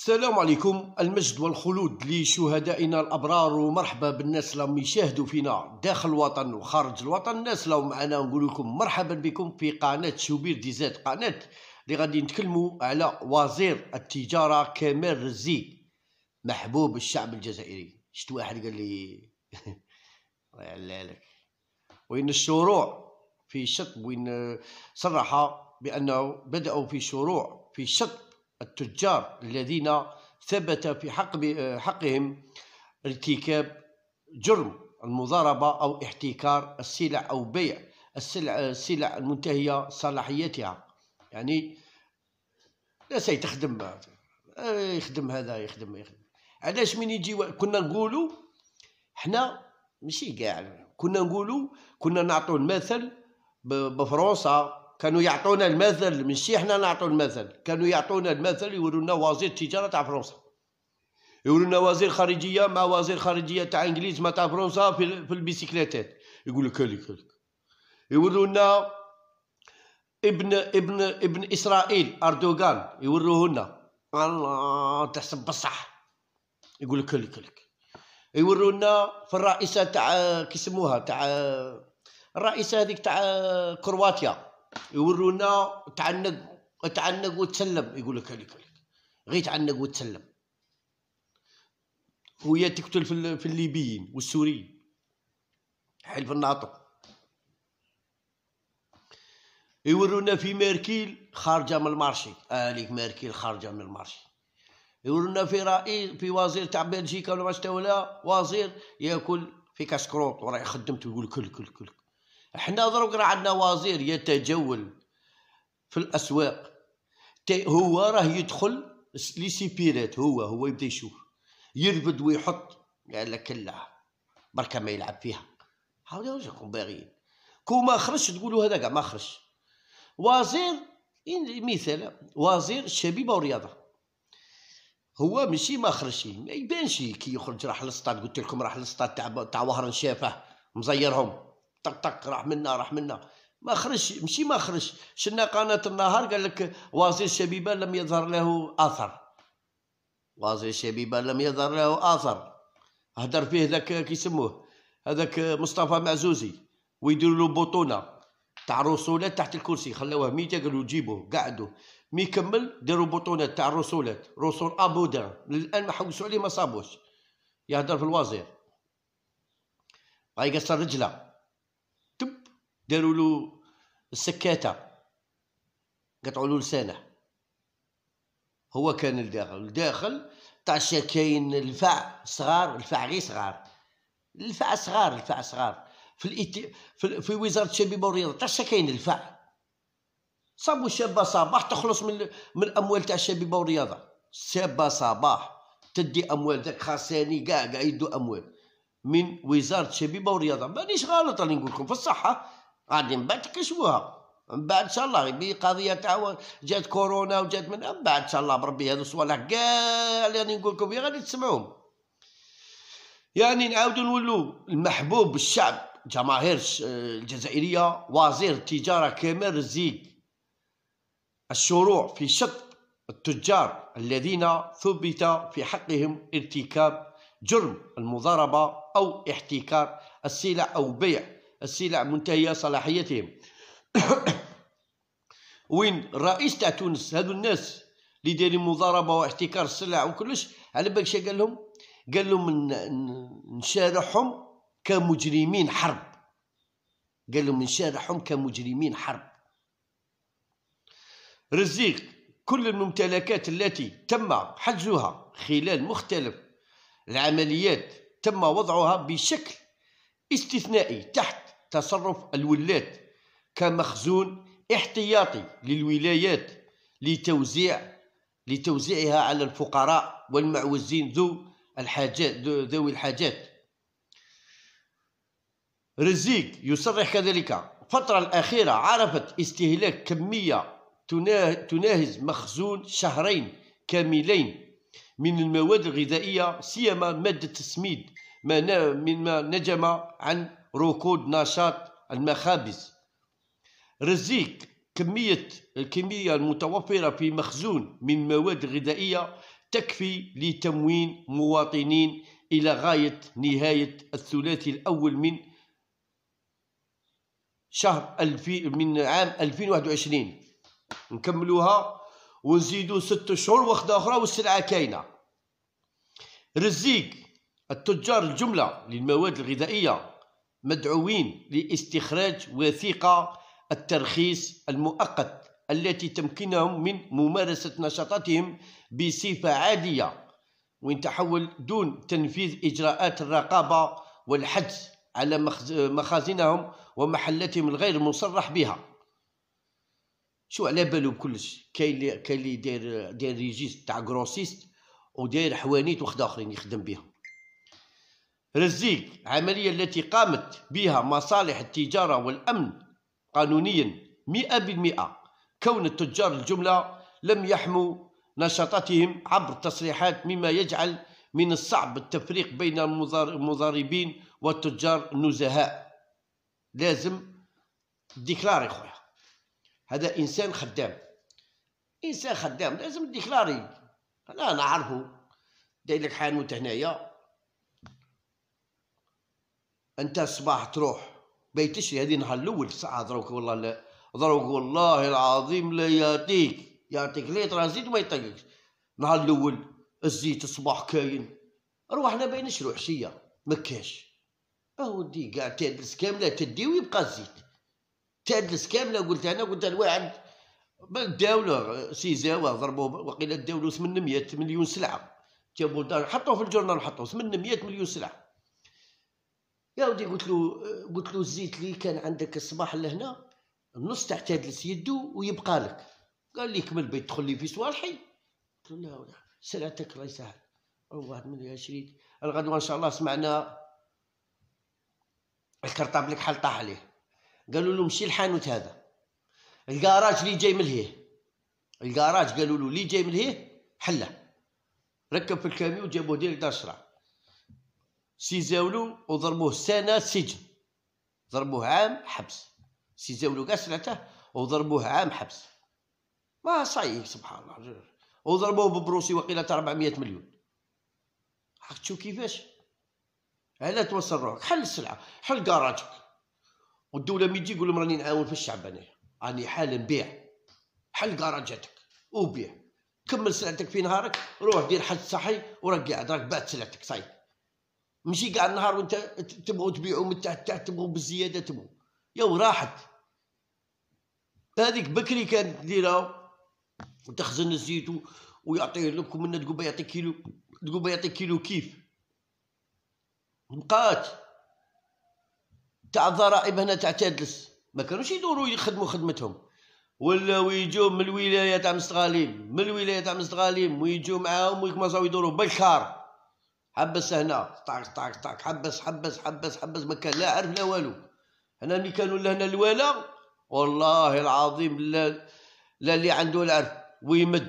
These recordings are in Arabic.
السلام عليكم المجد والخلود لشهدائنا الابرار ومرحبا بالناس اللي راهم يشاهدوا فينا داخل الوطن وخارج الوطن الناس اللي معنا نقول لكم مرحبا بكم في قناه شوبير ديزات قناه اللي غادي نتكلموا على وزير التجاره كمال رزي محبوب الشعب الجزائري شفت واحد قال لي الله وين الشروع في شط وين صرح بانه بداوا في شروع في شط التجار الذين ثبت في حق حقهم ارتكاب جرم المضاربة أو احتكار السلع أو بيع السلع, السلع المنتهية صلاحيتها يعني لا سيتخدم يخدم هذا يخدم يخدم علاش من يجي كنا نقولوا حنا ماشي كاع كنا نقولوا كنا نعطوا المثل بفرنسا كانوا يعطونا المثل ماشي حنا نعطوا المثل كانوا يعطونا المثل يورونا وزير التجاره تاع فرنسا يقولوا وزير خارجيه مع وزير خارجيه تاع انجليز مع تاع فرنسا في, في البيسيكليتات يقول لك هلك هلك يورونا ابن ابن ابن اسرائيل اردوغان يوروه لنا الله تحسب بصح يقول لك هلك هلك يورونا في الرئيسه تاع كيسموها تاع الرئيسه هذيك تاع كرواتيا يورونا تعنق تعنق وتسلم يقول لك هذيك غير تعنق وتسلم وهي تقتل في, الليبيين والسوريين حلف الناطق يورونا في ميركيل خارجه من المارشي هذيك ميركيل خارجه من المارشي يورونا في رئيس في وزير تاع بلجيكا ولا ما ولا وزير ياكل في كاسكروط وراه خدمته يقول كل كل كل احنا دروك راه عندنا وزير يتجول في الاسواق هو راه يدخل لي سيبيرات هو هو يبدا يشوف يربد ويحط قال لك لا بركا ما يلعب فيها هاولي وجهكم باغيين كون ما خرجش تقولوا هذا كاع ما خرجش وزير مثال وزير الشبيبه والرياضه هو ماشي ما خرجش ما يبانش كي يخرج راح للسطاد قلت لكم راح للسطاد تاع تاع وهران شافه مزيرهم طق طق راح منا راح منا ما خرجش مشي ما خرجش شلنا قناه النهار قال لك وزير شبيبه لم يظهر له اثر وزير شبيبه لم يظهر له اثر هدر فيه ذاك كيسموه هذاك مصطفى معزوزي ويدير له بطونه تاع الرسولات تحت الكرسي خلوه ميتا قالوا جيبوه قعدوا مي كمل داروا بطونه تاع الرسولات رسول ابودان للان ما حوسوا عليه ما صابوش يهدر في الوزير غيقصر رجله داروا له السكاته قطعوا له لسانه هو كان الداخل الداخل تاع كاين الفع صغار الفع غير صغار الفع صغار الفع صغار في الإت... في, في وزاره الشبيبه والرياضه تاع كاين الفع صابوا شابه صباح تخلص من من الاموال تاع الشبيبه والرياضه شابه صباح تدي اموال داك خاصاني كاع كاع يدو اموال من وزاره الشبيبه والرياضه مانيش غلط راني نقول لكم في الصحه غادي من بعد تكشفوها من بعد ان شاء الله قضيه تاع جات كورونا وجات من بعد ان شاء الله بربي هذو الصوالح كاع اللي يعني غادي نقول لكم غادي تسمعوهم يعني نعاودوا نولوا المحبوب الشعب جماهير الجزائريه وزير التجاره كامل رزيق الشروع في شط التجار الذين ثبت في حقهم ارتكاب جرم المضاربه او احتكار السلع او بيع السلع منتهيه صلاحيتهم وين الرئيس تاع تونس هذو الناس اللي دايرين مضاربه واحتكار السلع وكلش على بالك شنو قال لهم قال لهم نشارحهم كمجرمين حرب قال لهم نشارحهم كمجرمين حرب رزيق كل الممتلكات التي تم حجزها خلال مختلف العمليات تم وضعها بشكل استثنائي تحت تصرف الولاة كمخزون احتياطي للولايات لتوزيع لتوزيعها على الفقراء والمعوزين ذو الحاجات ذوي الحاجات رزيق يصرح كذلك الفترة الأخيرة عرفت استهلاك كمية تناهز مخزون شهرين كاملين من المواد الغذائية سيما مادة السميد مما نجم عن ركود نشاط المخابز رزيق كمية الكمية المتوفرة في مخزون من مواد غذائية تكفي لتموين مواطنين إلى غاية نهاية الثلاثي الأول من شهر الفي من عام 2021 نكملوها ونزيدوا ست شهور وخدة أخرى والسلعة كاينة رزيق التجار الجملة للمواد الغذائية مدعوين لاستخراج وثيقة الترخيص المؤقت التي تمكنهم من ممارسة نشاطاتهم بصفة عادية وإن تحول دون تنفيذ إجراءات الرقابة والحجز على مخازنهم ومحلاتهم الغير مصرح بها شو على بالو بكلش كاين اللي داير داير ريجيست تاع كروسيست وداير حوانيت واخد اخرين يخدم بها رزيق عملية التي قامت بها مصالح التجارة والأمن قانونيا مئة بالمئة كون التجار الجملة لم يحموا نشاطاتهم عبر التصريحات مما يجعل من الصعب التفريق بين المضاربين والتجار النزهاء لازم ديكلاري خويا هذا انسان خدام انسان خدام لازم ديكلاري انا نعرفه دايلك حانوت هنايا انت الصباح تروح بيت تشري هذه نهار الاول ساعه دروك والله لا دروك والله العظيم لا يعطيك يعطيك لي ترانزيت وما يطيقكش نهار الاول الزيت الصباح كاين روحنا بين نشرو عشيه ما كاش اودي كاع تادلس كامله تدي ويبقى الزيت تادلس كامله قلت انا قلت الواحد داولو سيزاوا ضربوا وقيلا داولو 800 مليون سلعه جابوا حطوه في الجورنال حطوه 800 مليون سلعه يا ودي قلت له قلت له الزيت اللي كان عندك الصباح لهنا النص تاع تجلس يدو ويبقى لك قال لي كمل بيت تدخل لي في صوالحي قلت له لا سلعتك الله يسهل الله من يا العشرين الغدوة ان شاء الله سمعنا الكرطاب لك حل طاح عليه قالوا له مشي الحانوت هذا الكراج اللي جاي من لهيه الكراج قالوا له اللي جاي من لهيه حله ركب في الكاميو جابوه ديريكت دار الشرع سي زاولو وضربوه سنه سجن ضربوه عام حبس سي زاولو كاع سلعته وضربوه عام حبس ما صايي سبحان الله وضربوه ببروسي وقيله 400 مليون راك تشوف كيفاش هلا توصل روحك حل السلعه حل كراجك والدوله ميجي يقول لهم راني نعاون في الشعب انايا راني حال نبيع حل كراجاتك وبيع كمل سلعتك في نهارك روح دير حد صحي وراك قاعد راك بعت سلعتك صاي ماشي كاع النهار وانت تبغوا تبيعوا من تحت تحت تبغوا بالزياده تبغوا يو راحت هذيك بكري كانت ديرها وتخزن الزيت ويعطيه لك ومن تقول بيعطي كيلو تقول بيعطي كيلو كيف بقات تاع الضرائب هنا تاع تادلس ما كانوش يدوروا يخدموا خدمتهم ولاو ويجوا من الولايه تاع مستغاليم من الولايه تاع مستغاليم ويجوا معاهم ويكمصاو يدوروا بالكار حبس هنا طاك طاك طاك حبس حبس حبس حبس ما كان لا عرف لا والو هنا ملي كانوا لهنا الوالا والله العظيم لا لا اللي عنده العرف ويمد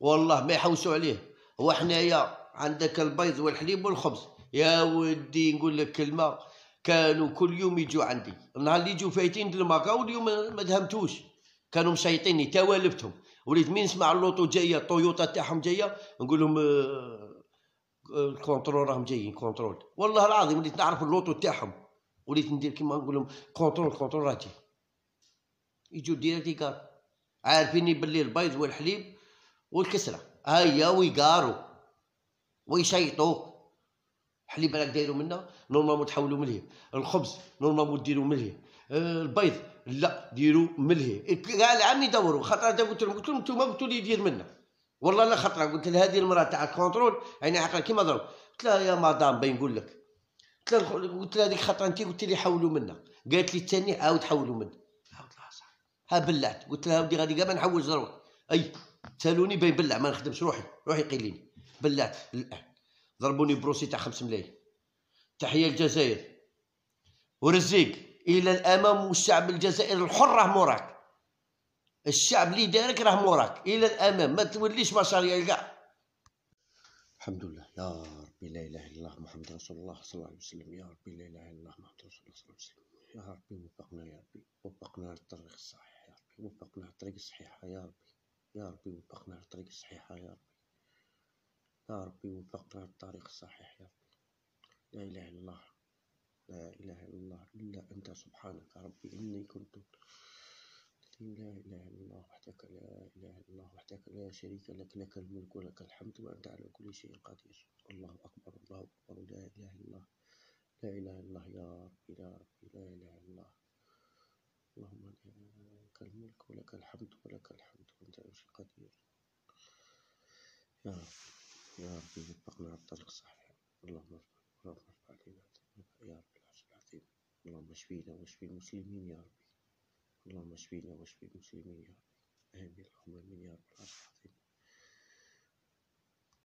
والله ما يحوسوا عليه هو حنايا عندك البيض والحليب والخبز يا ودي نقول لك كلمه كانوا كل يوم يجوا عندي النهار اللي يجوا فايتين المكا واليوم ما دهمتوش كانوا مشيطيني توالفتهم وليت مين نسمع اللوطو جايه الطويوطه تاعهم جايه نقول لهم آه، الكونترول راهم جايين كونترول والله العظيم وليت نعرف اللوطو تاعهم وليت ندير كيما نقول لهم كونترول كونترول راه جاي يجوا ديريكت يقار عارفيني باللي البيض والحليب والكسره هيا ويقارو ويشيطوك الحليب راك دايرو منا نورمالمون تحولو مليه الخبز نورمالمون ديرو مليه آه، البيض لا ديرو مليه كاع العام يدوروا خاطر قلت لهم قلت لهم انتوما قلتوا لي دير منه والله لا خطره قلت لها هذه المراه تاع الكونترول عيني عقلها كيما ضرب قلت لها يا مدام باين نقول لك قلت لها قلت لها هذيك خطره انت قلت لي حولوا منا قالت لي الثاني عاود حولوا منا عاود لها صح ها بلعت قلت لها ودي غادي كاع نحوس دروك اي سالوني باين بلع ما نخدمش روحي روحي قيليني بلعت ضربوني بروسي تاع 5 ملايين تحيه الجزائر ورزيق الى الامام والشعب الجزائري الحر راه موراك الشعب اللي دارك راه موراك الى الامام ما توليش مشاريع كاع الحمد لله يا ربي لا اله الا الله محمد رسول الله صلى الله عليه وسلم يا ربي لا اله الا الله محمد رسول الله صلى الله عليه وسلم يا ربي وفقنا يا ربي وفقنا للطريق الصحيح يا ربي وفقنا للطريق الصحيحه يا ربي يا ربي وفقنا للطريق الصحيحه يا ربي يا ربي وفقنا للطريق الصحيح يا ربي لا اله الا الله لا اله الا الله الا انت سبحانك يا ربي اني كنت لا إله إلا الله وحدك لا إله إلا الله وحدك لا شريك لك لك الملك ولك الحمد وأنت على كل شيء قدير الله أكبر الله أكبر لا إله إلا الله لا إله إلا الله يا ربي يا ربي لا إله إلا الله اللهم لك الملك ولك الحمد ولك الحمد وأنت على كل شيء قدير يا ربي يا ربي وفقنا على الطريق الصحيح اللهم ارفع علينا يا رب العرش العظيم اللهم اشفينا واشفي المسلمين يا ربي اللهم اشفينا واشفي المسلمين يا رب آمين اللهم آمين يا رب العالمين